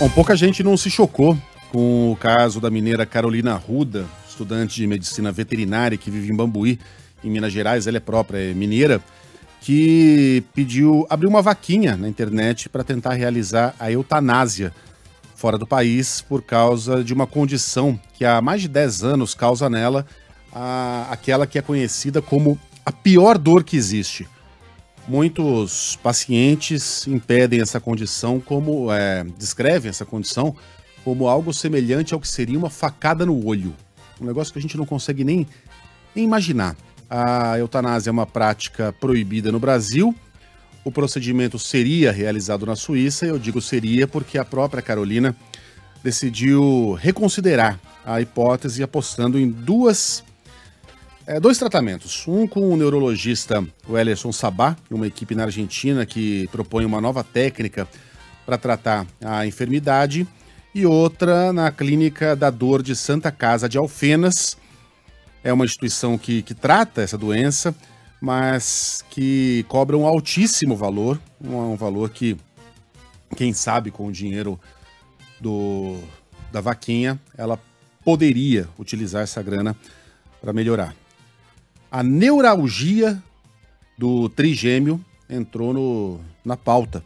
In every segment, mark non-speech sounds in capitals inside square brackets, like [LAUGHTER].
Bom, pouca gente não se chocou com o caso da mineira Carolina Ruda, estudante de medicina veterinária que vive em Bambuí, em Minas Gerais, ela é própria é mineira, que pediu abriu uma vaquinha na internet para tentar realizar a eutanásia fora do país por causa de uma condição que há mais de 10 anos causa nela a, aquela que é conhecida como a pior dor que existe Muitos pacientes impedem essa condição como. É, descrevem essa condição como algo semelhante ao que seria uma facada no olho. Um negócio que a gente não consegue nem, nem imaginar. A eutanásia é uma prática proibida no Brasil. O procedimento seria realizado na Suíça, eu digo seria porque a própria Carolina decidiu reconsiderar a hipótese apostando em duas é, dois tratamentos. Um com o neurologista Wellerson Sabá, uma equipe na Argentina que propõe uma nova técnica para tratar a enfermidade, e outra na Clínica da Dor de Santa Casa de Alfenas. É uma instituição que, que trata essa doença, mas que cobra um altíssimo valor, um, um valor que, quem sabe, com o dinheiro do, da vaquinha, ela poderia utilizar essa grana para melhorar. A neuralgia do trigêmeo entrou no, na pauta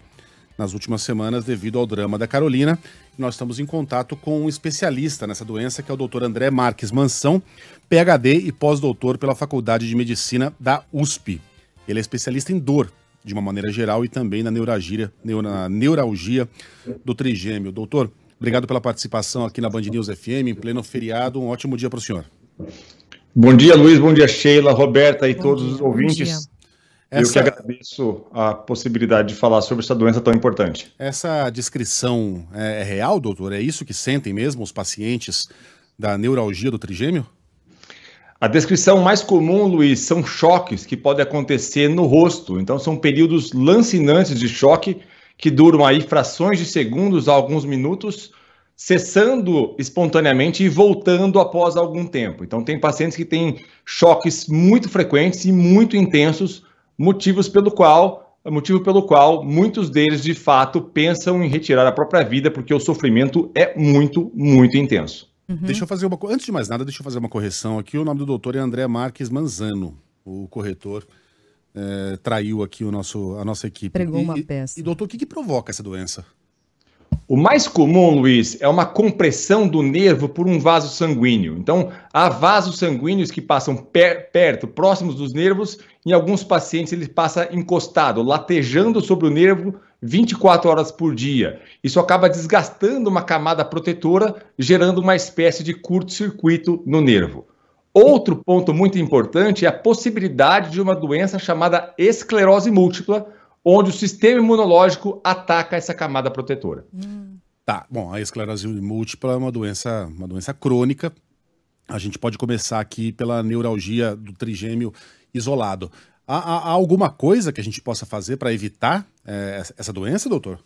nas últimas semanas devido ao drama da Carolina. Nós estamos em contato com um especialista nessa doença, que é o Dr. André Marques Mansão, PhD e pós-doutor pela Faculdade de Medicina da USP. Ele é especialista em dor, de uma maneira geral, e também na neuralgia, na neuralgia do trigêmeo. Doutor, obrigado pela participação aqui na Band News FM, em pleno feriado. Um ótimo dia para o senhor. Bom dia, Luiz. Bom dia, Sheila, Roberta e bom todos dia, os ouvintes. Essa... Eu que agradeço a possibilidade de falar sobre essa doença tão importante. Essa descrição é, é, real, doutor? É isso que sentem mesmo os pacientes da neuralgia do trigêmeo? A descrição mais comum, Luiz, são choques que podem acontecer no rosto. Então, são períodos lancinantes de choque que duram aí frações de segundos a alguns minutos cessando espontaneamente e voltando após algum tempo. Então, tem pacientes que têm choques muito frequentes e muito intensos, motivos pelo qual, motivo pelo qual muitos deles de fato pensam em retirar a própria vida porque o sofrimento é muito, muito intenso. Uhum. Deixa eu fazer uma antes de mais nada, deixa eu fazer uma correção aqui. O nome do doutor é André Marques Manzano, o corretor. É, traiu aqui o nosso, a nossa equipe. Pregou e, uma peça. E, doutor, o que, que provoca essa doença? O mais comum, Luiz, é uma compressão do nervo por um vaso sanguíneo. Então, há vasos sanguíneos que passam per perto, próximos dos nervos. Em alguns pacientes, ele passa encostado, latejando sobre o nervo 24 horas por dia. Isso acaba desgastando uma camada protetora, gerando uma espécie de curto-circuito no nervo. Outro ponto muito importante é a possibilidade de uma doença chamada esclerose múltipla onde o sistema imunológico ataca essa camada protetora. Hum. Tá, bom, a esclerose múltipla é uma doença, uma doença crônica. A gente pode começar aqui pela neuralgia do trigêmeo isolado. Há, há, há alguma coisa que a gente possa fazer para evitar é, essa doença, doutor?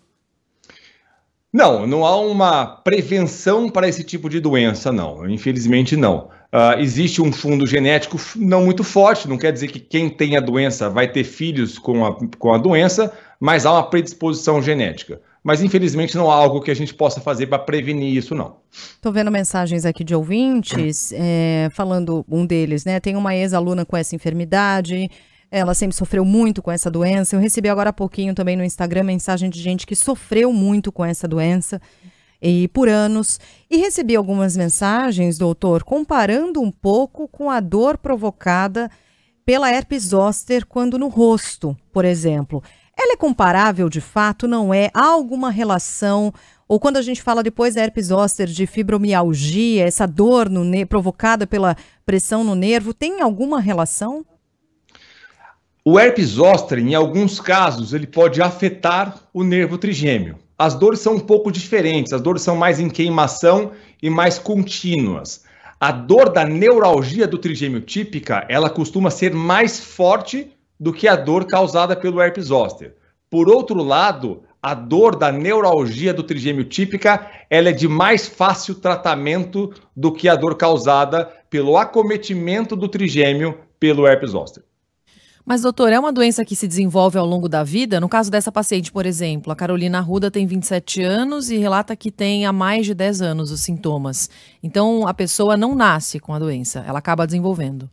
Não, não há uma prevenção para esse tipo de doença, não. Infelizmente, não. Uh, existe um fundo genético não muito forte, não quer dizer que quem tem a doença vai ter filhos com a, com a doença, mas há uma predisposição genética. Mas infelizmente não há algo que a gente possa fazer para prevenir isso, não. Estou vendo mensagens aqui de ouvintes, é, falando um deles, né? Tem uma ex-aluna com essa enfermidade, ela sempre sofreu muito com essa doença. Eu recebi agora há pouquinho também no Instagram mensagem de gente que sofreu muito com essa doença e por anos. E recebi algumas mensagens, doutor, comparando um pouco com a dor provocada pela herpes zoster quando no rosto, por exemplo. Ela é comparável de fato? Não é? Há alguma relação? Ou quando a gente fala depois da herpes zoster de fibromialgia, essa dor provocada pela pressão no nervo, tem alguma relação? O herpes zoster, em alguns casos, ele pode afetar o nervo trigêmeo. As dores são um pouco diferentes, as dores são mais em queimação e mais contínuas. A dor da neuralgia do trigêmeo típica, ela costuma ser mais forte do que a dor causada pelo herpes zoster. Por outro lado, a dor da neuralgia do trigêmeo típica, ela é de mais fácil tratamento do que a dor causada pelo acometimento do trigêmeo pelo herpes zoster. Mas, doutor, é uma doença que se desenvolve ao longo da vida? No caso dessa paciente, por exemplo, a Carolina Arruda tem 27 anos e relata que tem há mais de 10 anos os sintomas. Então, a pessoa não nasce com a doença, ela acaba desenvolvendo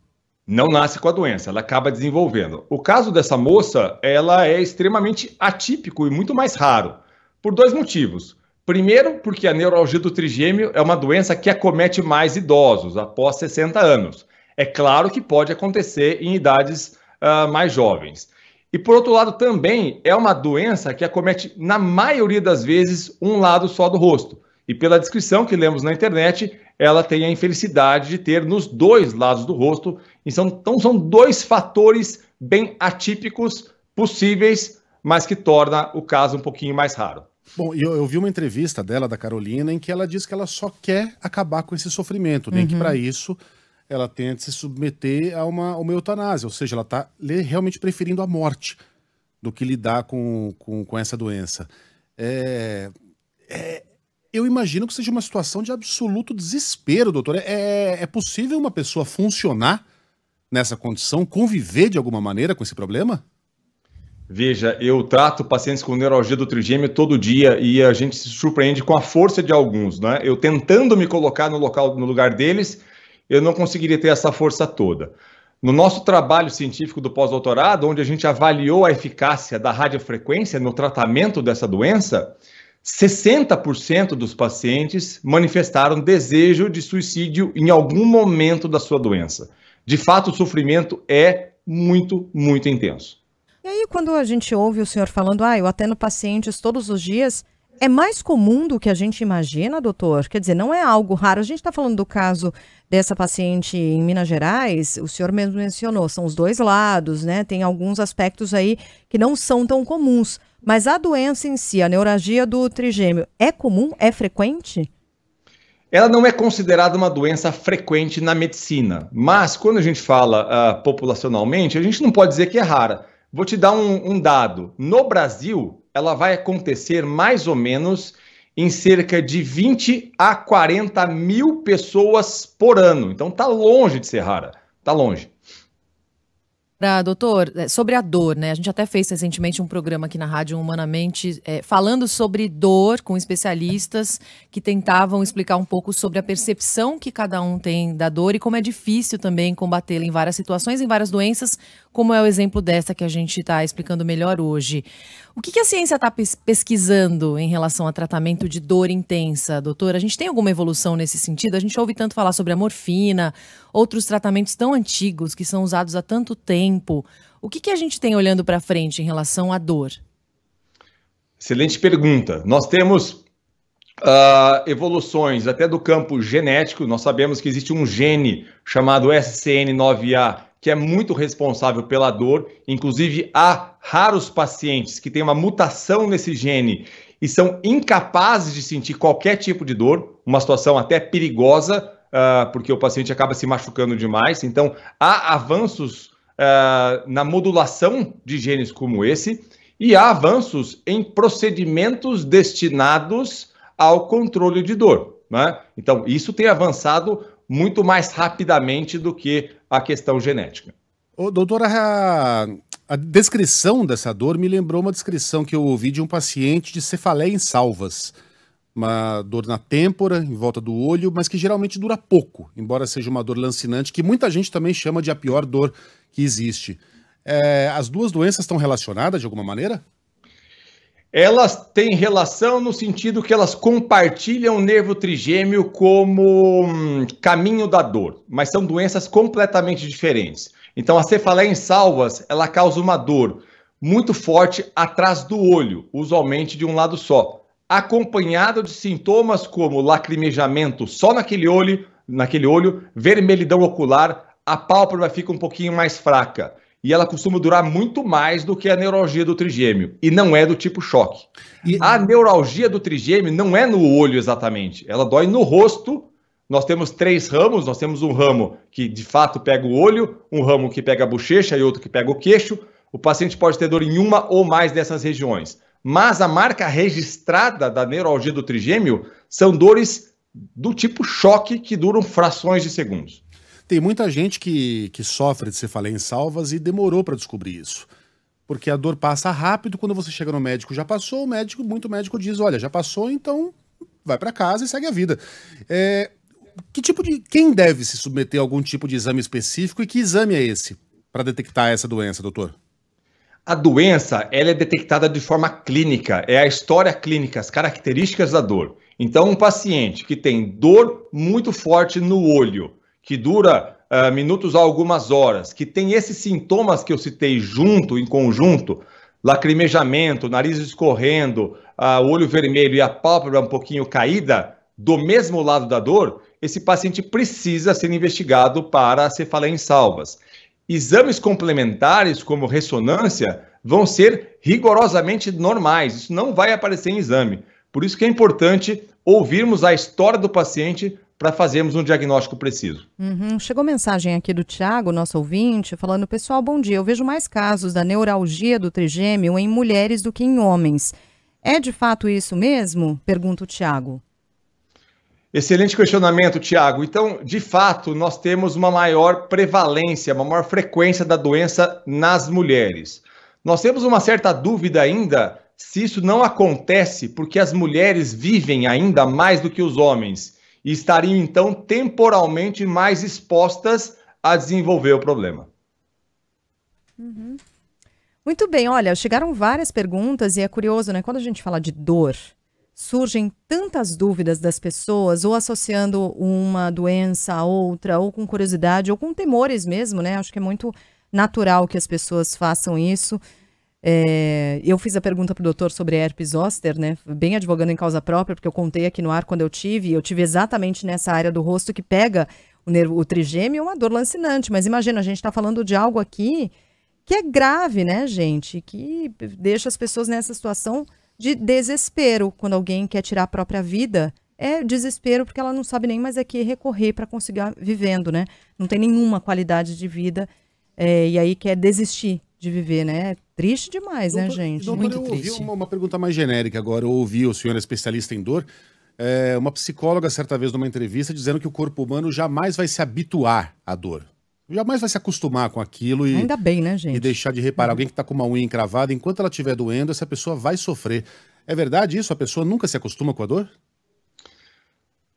não nasce com a doença, ela acaba desenvolvendo. O caso dessa moça, ela é extremamente atípico e muito mais raro, por dois motivos. Primeiro, porque a neuralgia do trigêmeo é uma doença que acomete mais idosos, após 60 anos. É claro que pode acontecer em idades uh, mais jovens. E por outro lado, também é uma doença que acomete, na maioria das vezes, um lado só do rosto. E pela descrição que lemos na internet, ela tem a infelicidade de ter nos dois lados do rosto. Então, então são dois fatores bem atípicos possíveis, mas que torna o caso um pouquinho mais raro. Bom, eu, eu vi uma entrevista dela, da Carolina, em que ela diz que ela só quer acabar com esse sofrimento, nem uhum. que para isso ela tenta se submeter a uma, a uma eutanásia, ou seja, ela está realmente preferindo a morte do que lidar com, com, com essa doença. É, é, eu imagino que seja uma situação de absoluto desespero, doutor. É, é, é possível uma pessoa funcionar nessa condição, conviver de alguma maneira com esse problema? Veja, eu trato pacientes com neurologia do trigêmeo todo dia e a gente se surpreende com a força de alguns, né? Eu tentando me colocar no local, no lugar deles, eu não conseguiria ter essa força toda. No nosso trabalho científico do pós-doutorado, onde a gente avaliou a eficácia da radiofrequência no tratamento dessa doença, 60% dos pacientes manifestaram desejo de suicídio em algum momento da sua doença. De fato, o sofrimento é muito, muito intenso. E aí, quando a gente ouve o senhor falando, ah, eu atendo pacientes todos os dias é mais comum do que a gente imagina, doutor? Quer dizer, não é algo raro. A gente está falando do caso dessa paciente em Minas Gerais, o senhor mesmo mencionou, são os dois lados, né? Tem alguns aspectos aí que não são tão comuns. Mas a doença em si, a neuralgia do trigêmeo, é comum? É frequente? Ela não é considerada uma doença frequente na medicina, mas quando a gente fala uh, populacionalmente, a gente não pode dizer que é rara. Vou te dar um, um dado. No Brasil, ela vai acontecer mais ou menos em cerca de 20 a 40 mil pessoas por ano. Então tá longe de ser rara, tá longe. Pra, doutor, é, sobre a dor, né? A gente até fez recentemente um programa aqui na Rádio Humanamente é, falando sobre dor com especialistas que tentavam explicar um pouco sobre a percepção que cada um tem da dor e como é difícil também combatê-la em várias situações, em várias doenças, como é o exemplo dessa que a gente está explicando melhor hoje. O que, que a ciência está pesquisando em relação a tratamento de dor intensa, doutor? A gente tem alguma evolução nesse sentido? A gente ouve tanto falar sobre a morfina, outros tratamentos tão antigos que são usados há tanto tempo tempo. O que, que a gente tem olhando para frente em relação à dor? Excelente pergunta. Nós temos Uh, evoluções até do campo genético. Nós sabemos que existe um gene chamado SCN9A que é muito responsável pela dor. Inclusive, há raros pacientes que têm uma mutação nesse gene e são incapazes de sentir qualquer tipo de dor, uma situação até perigosa, uh, porque o paciente acaba se machucando demais. Então, há avanços uh, na modulação de genes como esse e há avanços em procedimentos destinados ao controle de dor. Né? Então, isso tem avançado muito mais rapidamente do que a questão genética. Ô, doutora, a, a descrição dessa dor me lembrou uma descrição que eu ouvi de um paciente de cefaleia em salvas uma dor na têmpora, em volta do olho, mas que geralmente dura pouco, embora seja uma dor lancinante, que muita gente também chama de a pior dor que existe. É, as duas doenças estão relacionadas de alguma maneira? Elas têm relação no sentido que elas compartilham o nervo trigêmeo como hum, caminho da dor, mas são doenças completamente diferentes. Então, a cefaleia em salvas, ela causa uma dor muito forte atrás do olho, usualmente de um lado só acompanhado de sintomas como lacrimejamento só naquele olho, naquele olho, vermelhidão ocular, a pálpebra fica um pouquinho mais fraca. E ela costuma durar muito mais do que a neuralgia do trigêmeo. E não é do tipo choque. E... A neuralgia do trigêmeo não é no olho exatamente. Ela dói no rosto. Nós temos três ramos. Nós temos um ramo que de fato pega o olho, um ramo que pega a bochecha e outro que pega o queixo. O paciente pode ter dor em uma ou mais dessas regiões mas a marca registrada da neuralgia do trigêmeo são dores do tipo choque que duram frações de segundos. Tem muita gente que, que sofre de cefaleia em salvas e demorou para descobrir isso. Porque a dor passa rápido, quando você chega no médico já passou, o médico, muito médico diz, olha, já passou, então vai para casa e segue a vida. É, que tipo de quem deve se submeter a algum tipo de exame específico e que exame é esse para detectar essa doença, doutor? A doença ela é detectada de forma clínica, é a história clínica, as características da dor. Então, um paciente que tem dor muito forte no olho, que dura uh, minutos a algumas horas, que tem esses sintomas que eu citei junto, em conjunto, lacrimejamento, nariz escorrendo, uh, olho vermelho e a pálpebra um pouquinho caída, do mesmo lado da dor, esse paciente precisa ser investigado para a cefaleia em salvas. Exames complementares, como ressonância, vão ser rigorosamente normais. Isso não vai aparecer em exame. Por isso que é importante ouvirmos a história do paciente para fazermos um diagnóstico preciso. Uhum. Chegou mensagem aqui do Tiago, nosso ouvinte, falando: Pessoal, bom dia. Eu vejo mais casos da neuralgia do trigêmeo em mulheres do que em homens. É de fato isso mesmo? Pergunta o Tiago. Excelente questionamento, Tiago. Então, de fato, nós temos uma maior prevalência, uma maior frequência da doença nas mulheres. Nós temos uma certa dúvida ainda se isso não acontece porque as mulheres vivem ainda mais do que os homens e estariam então temporalmente mais expostas a desenvolver o problema. Uhum. Muito bem, olha, chegaram várias perguntas e é curioso, né? Quando a gente fala de dor, surgem tantas dúvidas das pessoas, ou associando uma doença a outra, ou com curiosidade, ou com temores mesmo, né? Acho que é muito natural que as pessoas façam isso. É, eu fiz a pergunta para o doutor sobre herpes zoster, né? Bem advogando em causa própria, porque eu contei aqui no ar quando eu tive, eu tive exatamente nessa área do rosto que pega o nervo, o trigêmeo, uma dor lancinante. Mas imagina, a gente está falando de algo aqui que é grave, né, gente? Que deixa as pessoas nessa situação de desespero. Quando alguém quer tirar a própria vida, é desespero porque ela não sabe nem mais a que recorrer para conseguir vivendo, né? Não tem nenhuma qualidade de vida é, e aí quer desistir de viver, né? É triste demais, né, doutor, né, gente? Doutor, Muito eu triste. ouvi uma, uma, pergunta mais genérica agora. Eu ouvi o senhor especialista em dor, é, uma psicóloga certa vez numa entrevista dizendo que o corpo humano jamais vai se habituar à dor jamais vai se acostumar com aquilo e, Ainda bem, né, gente? e deixar de reparar. Uhum. Alguém que está com uma unha encravada, enquanto ela estiver doendo, essa pessoa vai sofrer. É verdade isso? A pessoa nunca se acostuma com a dor?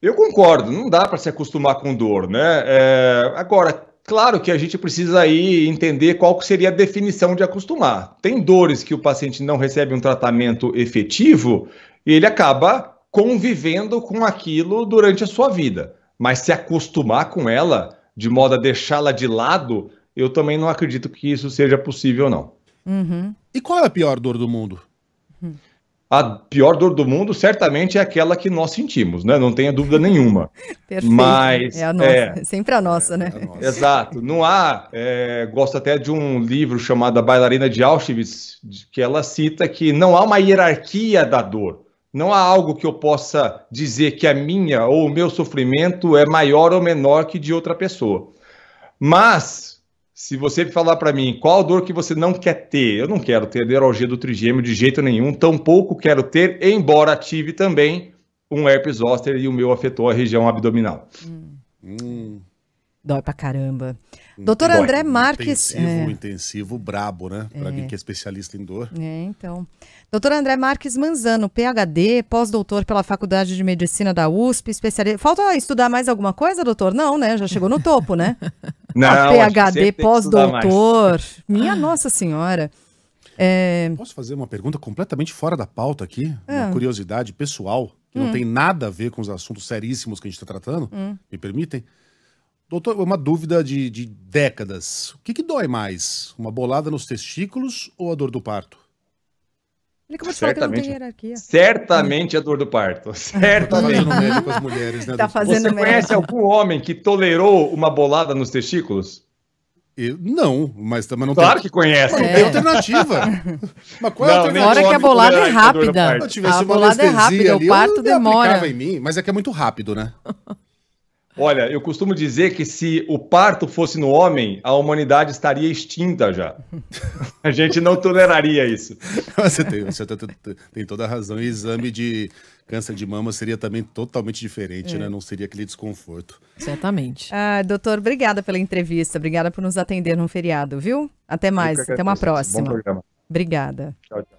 Eu concordo, não dá para se acostumar com dor, né? É... Agora, claro que a gente precisa aí entender qual seria a definição de acostumar. Tem dores que o paciente não recebe um tratamento efetivo e ele acaba convivendo com aquilo durante a sua vida. Mas se acostumar com ela, de modo a deixá-la de lado, eu também não acredito que isso seja possível, não. Uhum. E qual é a pior dor do mundo? Uhum. A pior dor do mundo certamente é aquela que nós sentimos, né? Não tenha dúvida nenhuma. [LAUGHS] Perfeito. Mas é a nossa, é. é... sempre a nossa, né? É a nossa. Exato. Não há. É... Gosto até de um livro chamado A Bailarina de Auschwitz, que ela cita que não há uma hierarquia da dor. Não há algo que eu possa dizer que a minha ou o meu sofrimento é maior ou menor que de outra pessoa. Mas, se você falar para mim qual dor que você não quer ter, eu não quero ter neurologia do trigêmeo de jeito nenhum, tampouco quero ter, embora tive também um herpes zoster e o meu afetou a região abdominal. Hum. hum. Dói pra caramba. Doutor André Marques. Intensivo, é. intensivo brabo, né? Pra é. mim que é especialista em dor. É, então. Doutor André Marques Manzano, PhD, pós-doutor pela Faculdade de Medicina da USP, especialista. Falta estudar mais alguma coisa, doutor? Não, né? Já chegou no topo, né? [LAUGHS] Não, A PhD, pós-doutor. [LAUGHS] Minha Nossa Senhora. É... Posso fazer uma pergunta completamente fora da pauta aqui? É. Uma ah. curiosidade pessoal, que hum. não tem nada a ver com os assuntos seríssimos que a gente está tratando? Hum. Me permitem? Doutor, uma dúvida de, de décadas. O que, que, dói mais? Uma bolada nos testículos ou a dor do parto? Ele começou a falar que não tem hierarquia. Certamente a dor do parto. Tá [LAUGHS] Certamente. Tá fazendo com as mulheres, né? Tá fazendo Você médico. conhece algum homem que tolerou uma bolada nos testículos? Eu, não, mas também não claro tem. Claro que conhece. não é. tem alternativa. [LAUGHS] mas qual não, é a alternativa? Hora que a bolada é rápida. Se tivesse a bolada é rápida, ali, o parto demora. Em mim, mas é que é muito rápido, né? [LAUGHS] Olha, eu costumo dizer que se o parto fosse no homem, a humanidade estaria extinta já. [LAUGHS] A gente não toleraria isso. [LAUGHS] Você tem, você tem toda a razão. E exame de câncer de mama seria também totalmente diferente, é. né? Não seria aquele desconforto. Certamente. Ah, doutor, obrigada pela entrevista. Obrigada por nos atender num feriado, viu? Até mais. Até uma próxima. Bom programa. Obrigada. Tchau, tchau.